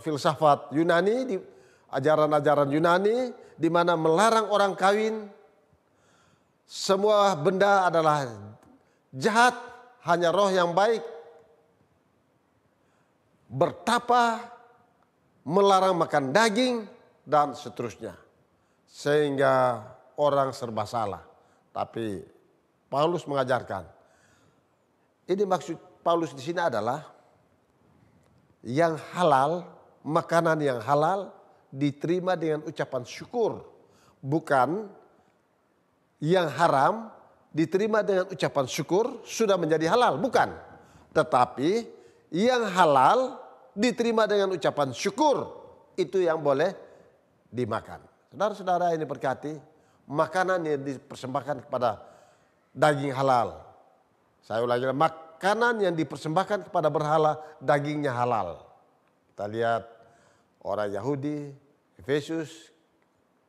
filsafat Yunani, ajaran-ajaran Yunani di mana melarang orang kawin semua benda adalah jahat, hanya roh yang baik. Bertapa, melarang makan daging, dan seterusnya. Sehingga orang serba salah. Tapi Paulus mengajarkan. Ini maksud Paulus di sini adalah yang halal, makanan yang halal diterima dengan ucapan syukur, bukan yang haram diterima dengan ucapan syukur sudah menjadi halal, bukan. Tetapi yang halal diterima dengan ucapan syukur itu yang boleh dimakan. Saudara-saudara ini berkati, makanan yang dipersembahkan kepada daging halal. Saya ulangi, makanan yang dipersembahkan kepada berhala dagingnya halal. Kita lihat orang Yahudi, Efesus,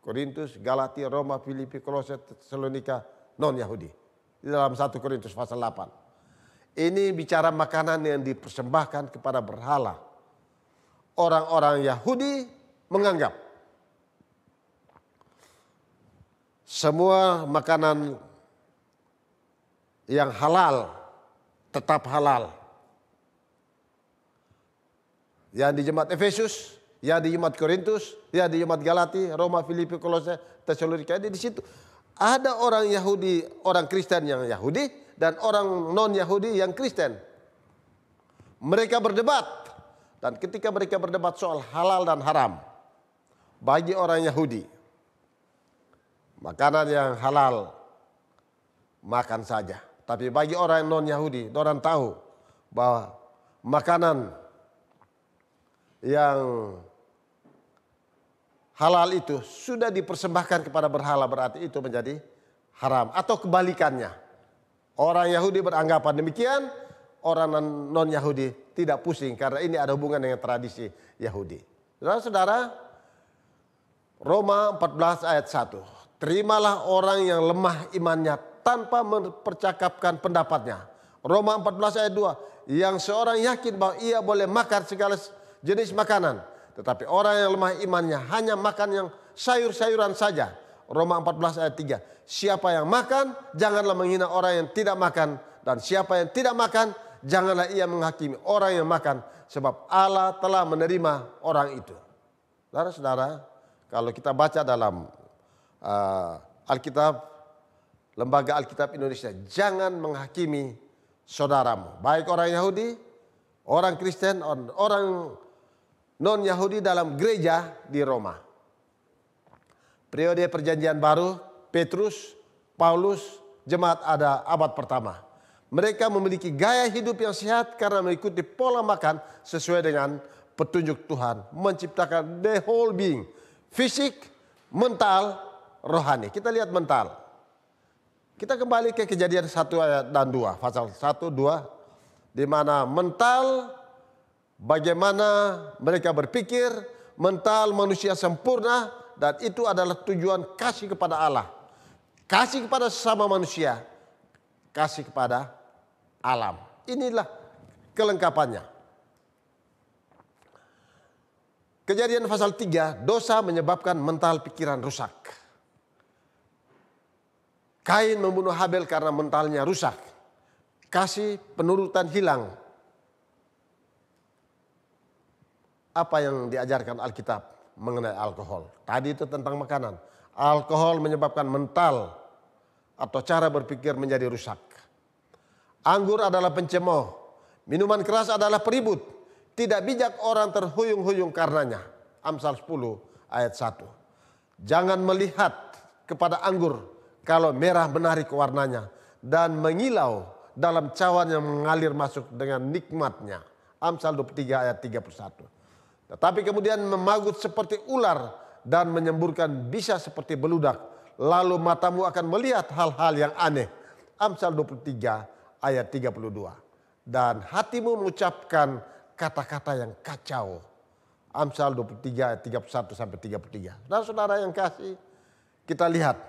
Korintus, Galatia, Roma, Filipi, Kolose, Tesalonika, non-Yahudi. Di dalam satu Korintus pasal 8. Ini bicara makanan yang dipersembahkan kepada berhala. Orang-orang Yahudi menganggap semua makanan yang halal tetap halal. Yang di jemaat Efesus Ya di umat Korintus, ya di umat Galati, Roma, Filipi, Kolose, Tesalonika di situ. Ada orang Yahudi, orang Kristen yang Yahudi dan orang non Yahudi yang Kristen. Mereka berdebat dan ketika mereka berdebat soal halal dan haram bagi orang Yahudi makanan yang halal makan saja. Tapi bagi orang non Yahudi, orang tahu bahwa makanan yang halal itu sudah dipersembahkan kepada berhala berarti itu menjadi haram atau kebalikannya. Orang Yahudi beranggapan demikian, orang non Yahudi tidak pusing karena ini ada hubungan dengan tradisi Yahudi. Saudara-saudara, Roma 14 ayat 1. Terimalah orang yang lemah imannya tanpa mempercakapkan pendapatnya. Roma 14 ayat 2. Yang seorang yakin bahwa ia boleh makan segala jenis makanan tetapi orang yang lemah imannya hanya makan yang sayur-sayuran saja. Roma 14 ayat 3. Siapa yang makan, janganlah menghina orang yang tidak makan. Dan siapa yang tidak makan, janganlah ia menghakimi orang yang makan. Sebab Allah telah menerima orang itu. Saudara-saudara, kalau kita baca dalam uh, Alkitab, Lembaga Alkitab Indonesia, jangan menghakimi saudaramu. Baik orang Yahudi, orang Kristen, orang non-Yahudi dalam gereja di Roma. Periode perjanjian baru, Petrus, Paulus, jemaat ada abad pertama. Mereka memiliki gaya hidup yang sehat karena mengikuti pola makan sesuai dengan petunjuk Tuhan. Menciptakan the whole being. Fisik, mental, rohani. Kita lihat mental. Kita kembali ke kejadian 1 ayat dan 2. Pasal 1, 2. Di mana mental bagaimana mereka berpikir, mental manusia sempurna dan itu adalah tujuan kasih kepada Allah. Kasih kepada sesama manusia, kasih kepada alam. Inilah kelengkapannya. Kejadian pasal 3, dosa menyebabkan mental pikiran rusak. Kain membunuh Habel karena mentalnya rusak. Kasih penurutan hilang apa yang diajarkan Alkitab mengenai alkohol. Tadi itu tentang makanan. Alkohol menyebabkan mental atau cara berpikir menjadi rusak. Anggur adalah pencemooh, minuman keras adalah peribut. Tidak bijak orang terhuyung-huyung karenanya. Amsal 10 ayat 1. Jangan melihat kepada anggur kalau merah menarik warnanya dan mengilau dalam cawan yang mengalir masuk dengan nikmatnya. Amsal 23 ayat 31. Tetapi kemudian memagut seperti ular dan menyemburkan bisa seperti beludak. Lalu matamu akan melihat hal-hal yang aneh. Amsal 23 ayat 32. Dan hatimu mengucapkan kata-kata yang kacau. Amsal 23 ayat 31 sampai 33. Nah, Saudara-saudara yang kasih, kita lihat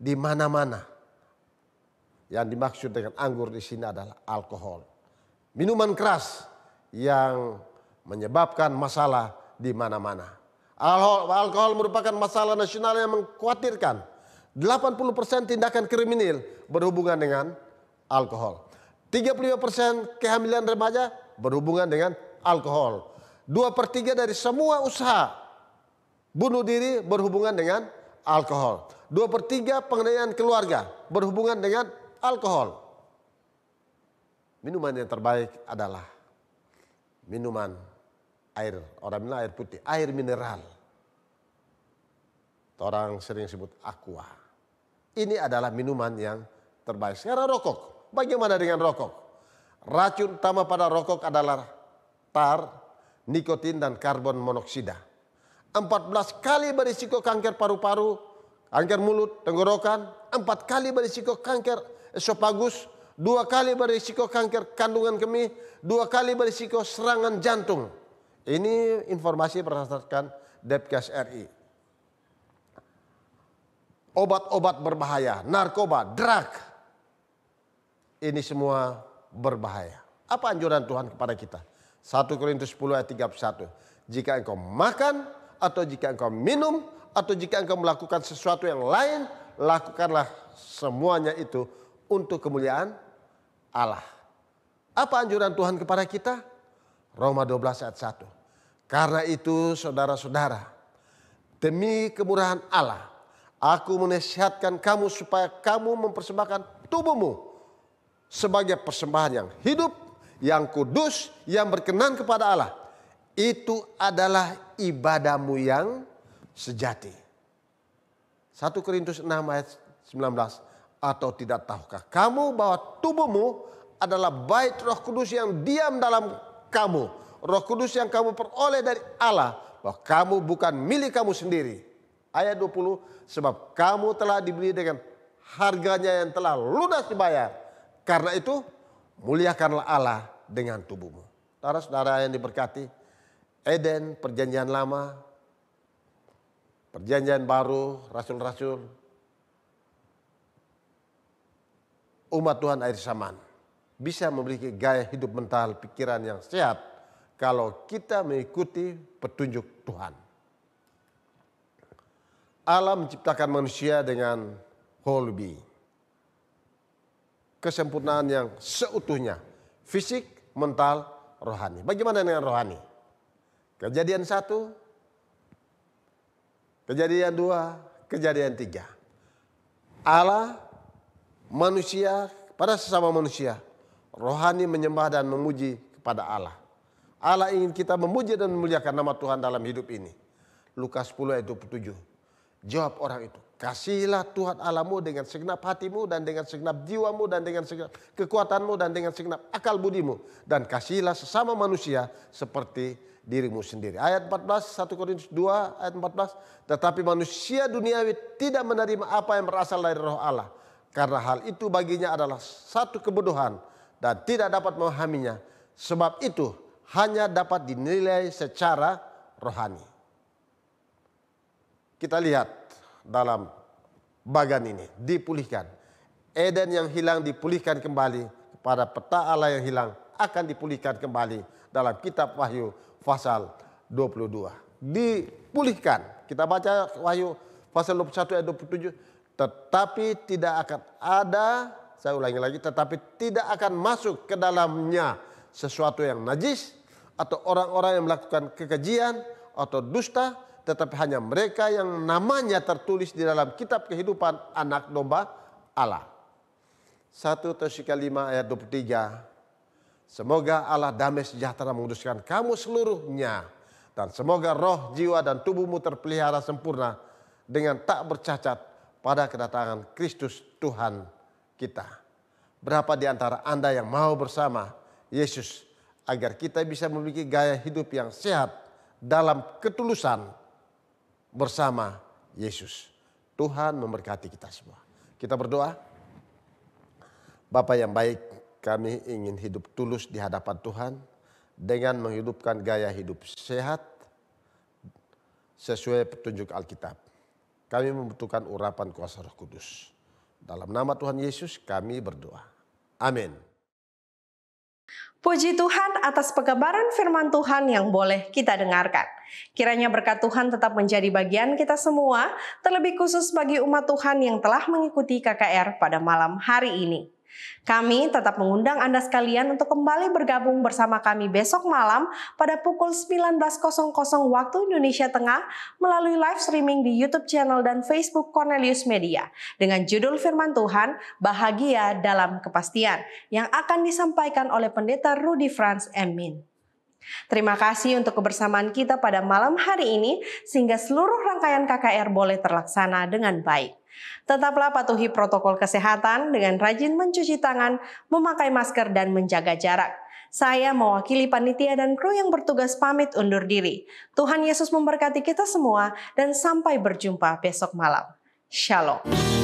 di mana-mana yang dimaksud dengan anggur di sini adalah alkohol. Minuman keras yang menyebabkan masalah di mana-mana. Alkohol, alkohol merupakan masalah nasional yang mengkhawatirkan. 80% tindakan kriminal berhubungan dengan alkohol. 35% kehamilan remaja berhubungan dengan alkohol. 2 per 3 dari semua usaha bunuh diri berhubungan dengan alkohol. 2 per 3 keluarga berhubungan dengan alkohol. Minuman yang terbaik adalah minuman air, orang bilang air putih, air mineral. Orang sering sebut aqua. Ini adalah minuman yang terbaik. Sekarang rokok. Bagaimana dengan rokok? Racun utama pada rokok adalah tar, nikotin, dan karbon monoksida. 14 kali berisiko kanker paru-paru, kanker mulut, tenggorokan, 4 kali berisiko kanker esopagus. 2 kali berisiko kanker kandungan kemih, 2 kali berisiko serangan jantung. Ini informasi berdasarkan Depkes RI. Obat-obat berbahaya, narkoba, drug. Ini semua berbahaya. Apa anjuran Tuhan kepada kita? 1 Korintus 10 ayat 31. Jika engkau makan atau jika engkau minum atau jika engkau melakukan sesuatu yang lain, lakukanlah semuanya itu untuk kemuliaan Allah. Apa anjuran Tuhan kepada kita? Roma 12 ayat 1. Karena itu saudara-saudara, demi kemurahan Allah, aku menasihatkan kamu supaya kamu mempersembahkan tubuhmu sebagai persembahan yang hidup, yang kudus, yang berkenan kepada Allah. Itu adalah ibadahmu yang sejati. 1 Korintus 6 ayat 19. Atau tidak tahukah kamu bahwa tubuhmu adalah bait roh kudus yang diam dalam kamu Roh Kudus yang kamu peroleh dari Allah bahwa kamu bukan milik kamu sendiri. Ayat 20 sebab kamu telah dibeli dengan harganya yang telah lunas dibayar. Karena itu muliakanlah Allah dengan tubuhmu. Saudara-saudara yang diberkati, Eden, perjanjian lama, perjanjian baru, rasul-rasul, umat Tuhan air saman bisa memiliki gaya hidup mental pikiran yang sehat kalau kita mengikuti petunjuk Tuhan. Allah menciptakan manusia dengan whole being. Kesempurnaan yang seutuhnya. Fisik, mental, rohani. Bagaimana dengan rohani? Kejadian satu, kejadian dua, kejadian tiga. Allah, manusia, pada sesama manusia, rohani menyembah dan memuji kepada Allah. Allah ingin kita memuja dan memuliakan nama Tuhan dalam hidup ini. Lukas 10 ayat 27. Jawab orang itu, kasihilah Tuhan Allahmu dengan segenap hatimu dan dengan segenap jiwamu dan dengan segenap kekuatanmu dan dengan segenap akal budimu. Dan kasihilah sesama manusia seperti dirimu sendiri. Ayat 14, 1 Korintus 2 ayat 14. Tetapi manusia duniawi tidak menerima apa yang berasal dari roh Allah. Karena hal itu baginya adalah satu kebodohan dan tidak dapat memahaminya. Sebab itu hanya dapat dinilai secara rohani. Kita lihat dalam bagan ini dipulihkan. Eden yang hilang dipulihkan kembali kepada peta Allah yang hilang akan dipulihkan kembali dalam kitab Wahyu pasal 22. Dipulihkan. Kita baca Wahyu pasal 21 ayat 27. Tetapi tidak akan ada, saya ulangi lagi, tetapi tidak akan masuk ke dalamnya sesuatu yang najis atau orang-orang yang melakukan kekejian atau dusta tetapi hanya mereka yang namanya tertulis di dalam kitab kehidupan anak domba Allah. 1 Tosika 5 ayat 23. Semoga Allah damai sejahtera menguduskan kamu seluruhnya. Dan semoga roh, jiwa, dan tubuhmu terpelihara sempurna dengan tak bercacat pada kedatangan Kristus Tuhan kita. Berapa di antara Anda yang mau bersama Yesus agar kita bisa memiliki gaya hidup yang sehat dalam ketulusan bersama Yesus. Tuhan memberkati kita semua. Kita berdoa. Bapa yang baik, kami ingin hidup tulus di hadapan Tuhan dengan menghidupkan gaya hidup sehat sesuai petunjuk Alkitab. Kami membutuhkan urapan kuasa Roh Kudus. Dalam nama Tuhan Yesus kami berdoa. Amin. Puji Tuhan atas pengabaran firman Tuhan yang boleh kita dengarkan. Kiranya berkat Tuhan tetap menjadi bagian kita semua, terlebih khusus bagi umat Tuhan yang telah mengikuti KKR pada malam hari ini. Kami tetap mengundang Anda sekalian untuk kembali bergabung bersama kami besok malam pada pukul 19.00 waktu Indonesia Tengah melalui live streaming di YouTube channel dan Facebook Cornelius Media dengan judul Firman Tuhan Bahagia dalam Kepastian yang akan disampaikan oleh Pendeta Rudy Franz Emin. Terima kasih untuk kebersamaan kita pada malam hari ini sehingga seluruh rangkaian KKR boleh terlaksana dengan baik. Tetaplah patuhi protokol kesehatan dengan rajin mencuci tangan, memakai masker, dan menjaga jarak. Saya mewakili panitia dan kru yang bertugas pamit undur diri. Tuhan Yesus memberkati kita semua dan sampai berjumpa besok malam. Shalom.